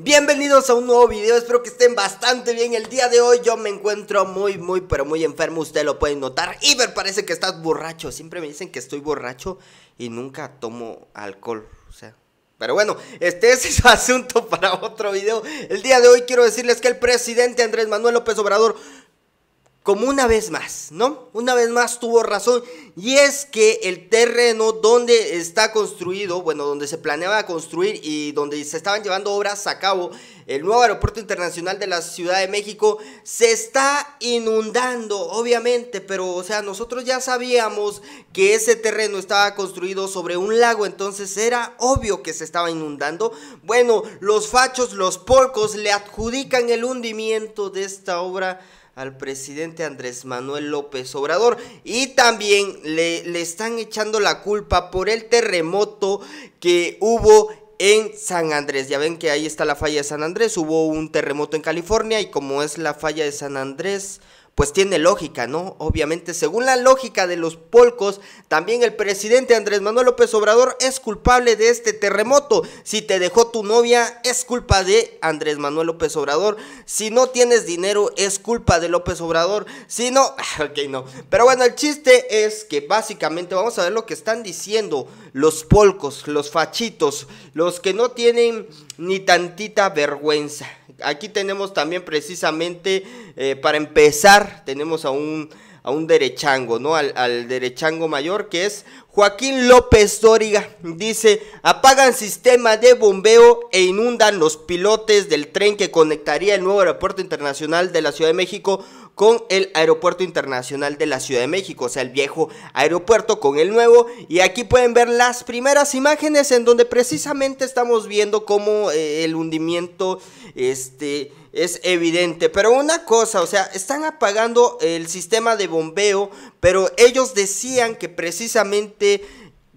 Bienvenidos a un nuevo video, espero que estén bastante bien El día de hoy yo me encuentro muy, muy, pero muy enfermo Usted lo pueden notar Iber, parece que estás borracho Siempre me dicen que estoy borracho Y nunca tomo alcohol O sea, pero bueno, este es asunto para otro video El día de hoy quiero decirles que el presidente Andrés Manuel López Obrador como una vez más, ¿no? Una vez más tuvo razón y es que el terreno donde está construido, bueno, donde se planeaba construir y donde se estaban llevando obras a cabo, el nuevo aeropuerto internacional de la Ciudad de México se está inundando, obviamente, pero o sea, nosotros ya sabíamos que ese terreno estaba construido sobre un lago, entonces era obvio que se estaba inundando. Bueno, los fachos, los polcos, le adjudican el hundimiento de esta obra al presidente Andrés Manuel López Obrador. Y también le, están echando la culpa por el terremoto que hubo en San Andrés. Ya ven que ahí está la falla de San Andrés. Hubo un terremoto en California y como es la falla de San Andrés, pues tiene lógica, ¿no? Obviamente, según la lógica de los polcos, también el presidente Andrés Manuel López Obrador es culpable de este terremoto. Si te dejó tu novia, es culpa de Andrés Manuel López Obrador. Si no tienes dinero, es culpa de López Obrador. Si no, ah, ok, no. Pero bueno, el chiste es que básicamente vamos a ver lo que están diciendo los polcos, los fachitos, los que no tienen ni tantita vergüenza. Aquí tenemos también precisamente, eh, para empezar, tenemos a un, a un derechango, ¿no? Al, al, derechango mayor que es Joaquín López Dóriga. Dice, apagan sistema de bombeo e inundan los pilotes del tren que conectaría el nuevo aeropuerto internacional de la Ciudad de México con el Aeropuerto Internacional de la Ciudad de México, o sea, el viejo aeropuerto con el nuevo. Y aquí pueden ver las primeras imágenes en donde precisamente estamos viendo cómo eh, el hundimiento este, es evidente. Pero una cosa, o sea, están apagando el sistema de bombeo, pero ellos decían que precisamente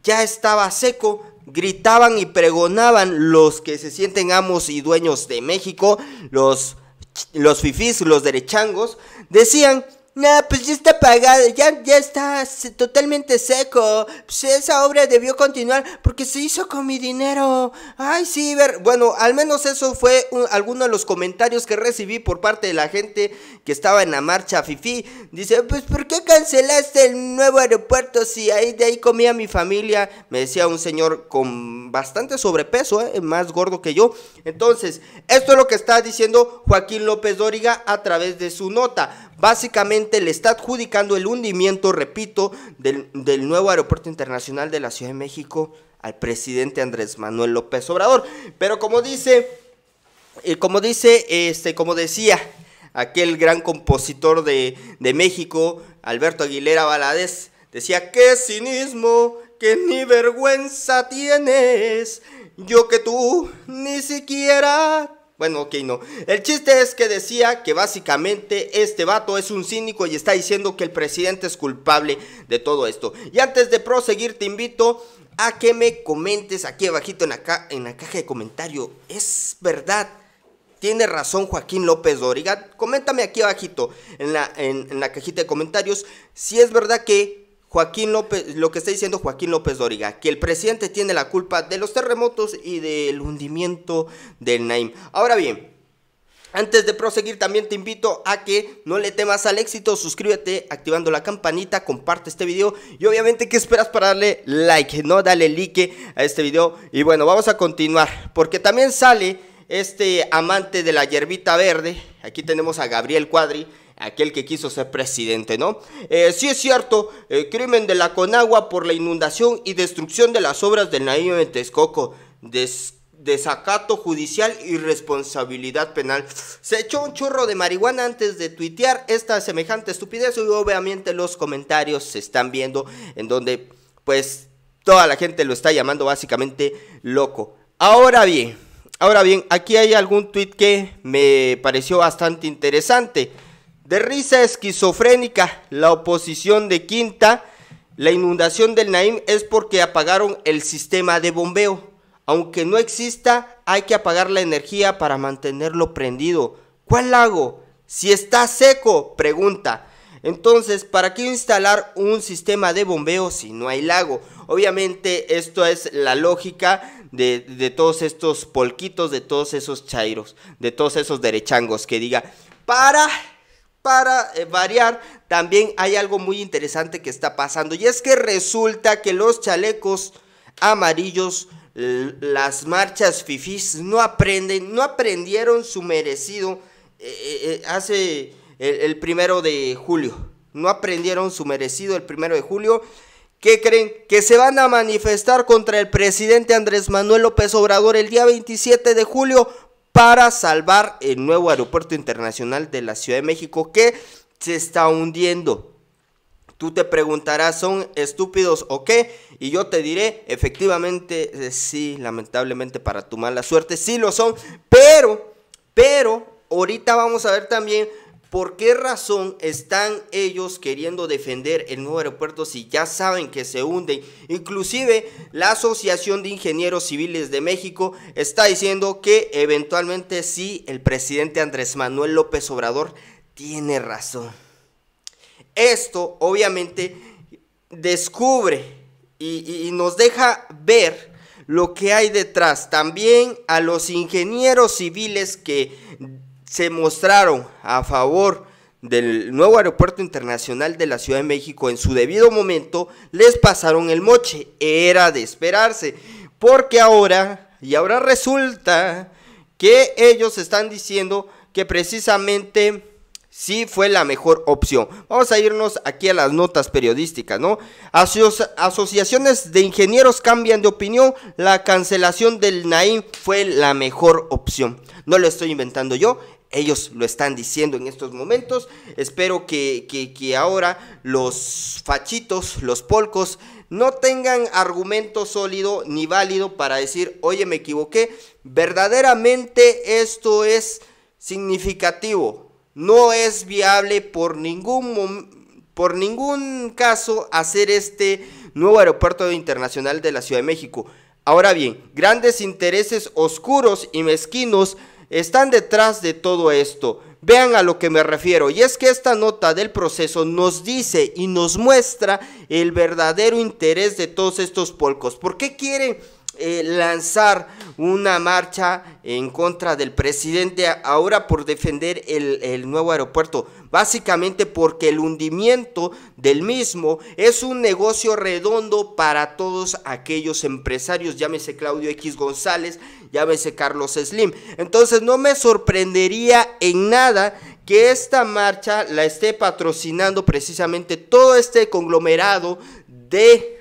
ya estaba seco, gritaban y pregonaban los que se sienten amos y dueños de México, los los fifís, los derechangos, decían no, pues ya está pagado ya, ya está totalmente seco. Pues esa obra debió continuar porque se hizo con mi dinero. Ay, sí, ver. Bueno, al menos eso fue alguno de los comentarios que recibí por parte de la gente que estaba en la marcha Fifi. Dice, pues ¿por qué cancelaste el nuevo aeropuerto si ahí de ahí comía mi familia? Me decía un señor con bastante sobrepeso, eh, más gordo que yo. Entonces, esto es lo que está diciendo Joaquín López Dóriga a través de su nota. Básicamente, le está adjudicando el hundimiento, repito, del, nuevo aeropuerto internacional de la Ciudad de México al presidente Andrés Manuel López Obrador. Pero como dice, eh, como dice, este, como decía aquel gran compositor de, México, Alberto Aguilera Valadez, decía, qué cinismo, qué ni vergüenza tienes, yo que tú ni siquiera bueno, ok, no. El chiste es que decía que básicamente este vato es un cínico y está diciendo que el presidente es culpable de todo esto. Y antes de proseguir, te invito a que me comentes aquí abajito en la, en la caja de comentario. ¿Es verdad? ¿Tiene razón Joaquín López Doriga? Coméntame aquí abajito en la, en la cajita de comentarios si es verdad que Joaquín López, lo que está diciendo Joaquín López Dóriga, que el presidente tiene la culpa de los terremotos y del hundimiento del Naim. Ahora bien, antes de proseguir, también te invito a que no le temas al éxito, suscríbete activando la campanita, comparte este video y obviamente ¿qué esperas para darle like, no dale like a este video. Y bueno, vamos a continuar, porque también sale este amante de la hierbita verde, aquí tenemos a Gabriel Cuadri, aquel que quiso ser presidente, ¿no? Eh, sí es cierto, el eh, crimen de la Conagua por la inundación y destrucción de las obras del Naíno de Texcoco, desacato judicial y responsabilidad penal. Se echó un chorro de marihuana antes de tuitear esta semejante estupidez y obviamente los comentarios se están viendo en donde pues toda la gente lo está llamando básicamente loco. Ahora bien, ahora bien, aquí hay algún tuit que me pareció bastante interesante de risa esquizofrénica, la oposición de Quinta, la inundación del Naim es porque apagaron el sistema de bombeo. Aunque no exista, hay que apagar la energía para mantenerlo prendido. ¿Cuál lago? Si está seco, pregunta. Entonces, ¿para qué instalar un sistema de bombeo si no hay lago? Obviamente, esto es la lógica de, de, todos estos polquitos, de todos esos chairos, de todos esos derechangos que diga, para para eh, variar, también hay algo muy interesante que está pasando y es que resulta que los chalecos amarillos, las marchas fifís no aprenden, no aprendieron su merecido eh, eh, hace el, el primero de julio. No aprendieron su merecido el primero de julio. ¿Qué creen? Que se van a manifestar contra el presidente Andrés Manuel López Obrador el día 27 de julio para salvar el nuevo aeropuerto internacional de la Ciudad de México que se está hundiendo. Tú te preguntarás, ¿son estúpidos o qué? Y yo te diré, efectivamente, eh, sí, lamentablemente para tu mala suerte, sí lo son, pero, pero, ahorita vamos a ver también ¿Por qué razón están ellos queriendo defender el nuevo aeropuerto si ya saben que se hunde? Inclusive la Asociación de Ingenieros Civiles de México está diciendo que eventualmente sí el presidente Andrés Manuel López Obrador tiene razón. Esto obviamente descubre y, y nos deja ver lo que hay detrás. También a los ingenieros civiles que se mostraron a favor del nuevo aeropuerto internacional de la Ciudad de México en su debido momento, les pasaron el moche. Era de esperarse. Porque ahora, y ahora resulta que ellos están diciendo que precisamente sí fue la mejor opción. Vamos a irnos aquí a las notas periodísticas, ¿no? asociaciones de ingenieros cambian de opinión, la cancelación del Naim fue la mejor opción. No lo estoy inventando yo, ellos lo están diciendo en estos momentos. Espero que, que, ahora los fachitos, los polcos, no tengan argumento sólido ni válido para decir, oye, me equivoqué. Verdaderamente esto es significativo. No es viable por ningún, por ningún caso hacer este nuevo aeropuerto internacional de la Ciudad de México. Ahora bien, grandes intereses oscuros y mezquinos están detrás de todo esto. Vean a lo que me refiero. Y es que esta nota del proceso nos dice y nos muestra el verdadero interés de todos estos polcos. ¿Por qué quieren eh, lanzar una marcha en contra del presidente ahora por defender el, el nuevo aeropuerto. Básicamente porque el hundimiento del mismo es un negocio redondo para todos aquellos empresarios, llámese Claudio X González, llámese Carlos Slim. Entonces no me sorprendería en nada que esta marcha la esté patrocinando precisamente todo este conglomerado de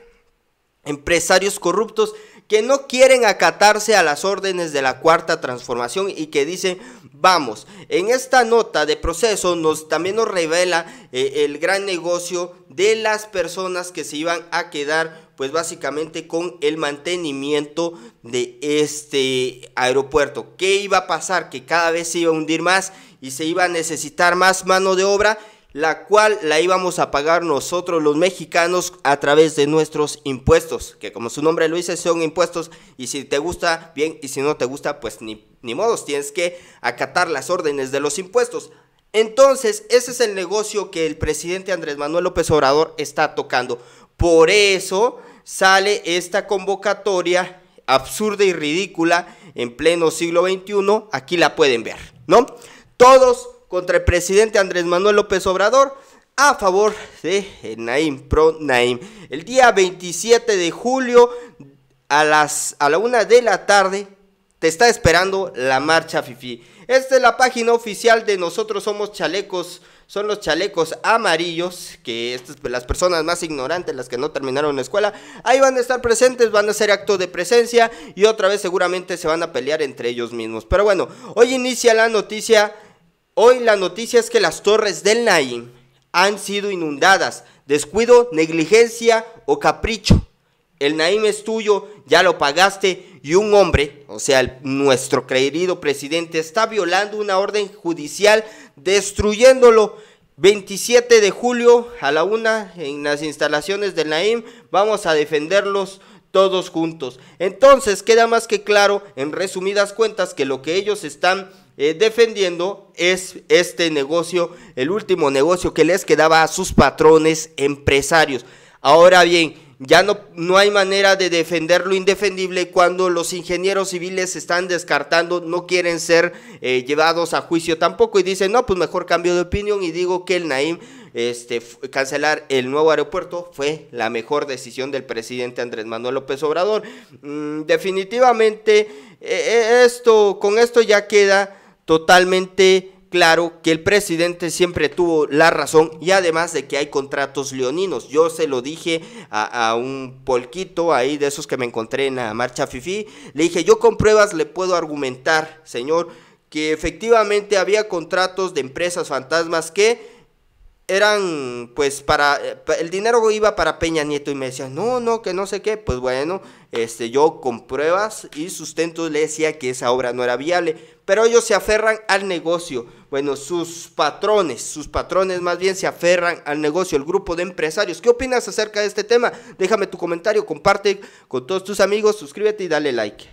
empresarios corruptos que no quieren acatarse a las órdenes de la cuarta transformación y que dicen, vamos, en esta nota de proceso nos, también nos revela eh, el gran negocio de las personas que se iban a quedar pues básicamente con el mantenimiento de este aeropuerto. ¿Qué iba a pasar? Que cada vez se iba a hundir más y se iba a necesitar más mano de obra la cual la íbamos a pagar nosotros los mexicanos a través de nuestros impuestos, que como su nombre lo dice son impuestos y si te gusta bien y si no te gusta pues ni, modos, tienes que acatar las órdenes de los impuestos. Entonces, ese es el negocio que el presidente Andrés Manuel López Obrador está tocando. Por eso sale esta convocatoria absurda y ridícula en pleno siglo XXI. Aquí la pueden ver, ¿no? Todos contra el presidente Andrés Manuel López Obrador a favor de Naim Pro Naim. El día 27 de julio a las a la una de la tarde te está esperando la marcha Fifi. Esta es la página oficial de Nosotros Somos Chalecos. Son los chalecos amarillos, que estas, pues, las personas más ignorantes, las que no terminaron la escuela, ahí van a estar presentes, van a hacer acto de presencia y otra vez seguramente se van a pelear entre ellos mismos. Pero bueno, hoy inicia la noticia Hoy la noticia es que las torres del Naim han sido inundadas. Descuido, negligencia o capricho. El Naim es tuyo, ya lo pagaste y un hombre, o sea, nuestro querido presidente, está violando una orden judicial destruyéndolo. 27 de julio a la una en las instalaciones del Naim vamos a defenderlos todos juntos. Entonces queda más que claro, en resumidas cuentas, que lo que ellos están eh, defendiendo es este negocio, el último negocio que les quedaba a sus patrones empresarios. Ahora bien, ya no, no hay manera de defender lo indefendible cuando los ingenieros civiles están descartando, no quieren ser eh, llevados a juicio tampoco y dicen, no, pues mejor cambio de opinión y digo que el Naim este, cancelar el nuevo aeropuerto fue la mejor decisión del presidente Andrés Manuel López Obrador. Mm, definitivamente, eh, esto, con esto ya queda totalmente claro que el presidente siempre tuvo la razón y además de que hay contratos leoninos. Yo se lo dije a, un polquito ahí de esos que me encontré en la marcha FIFI. Le dije, yo con pruebas le puedo argumentar, señor, que efectivamente había contratos de empresas fantasmas que eran pues para eh, el dinero iba para Peña Nieto y me decía no no que no sé qué pues bueno este yo con pruebas y sustentos le decía que esa obra no era viable pero ellos se aferran al negocio. Bueno, sus patrones, sus patrones más bien se aferran al negocio, el grupo de empresarios. ¿Qué opinas acerca de este tema? Déjame tu comentario, comparte con todos tus amigos, suscríbete y dale like.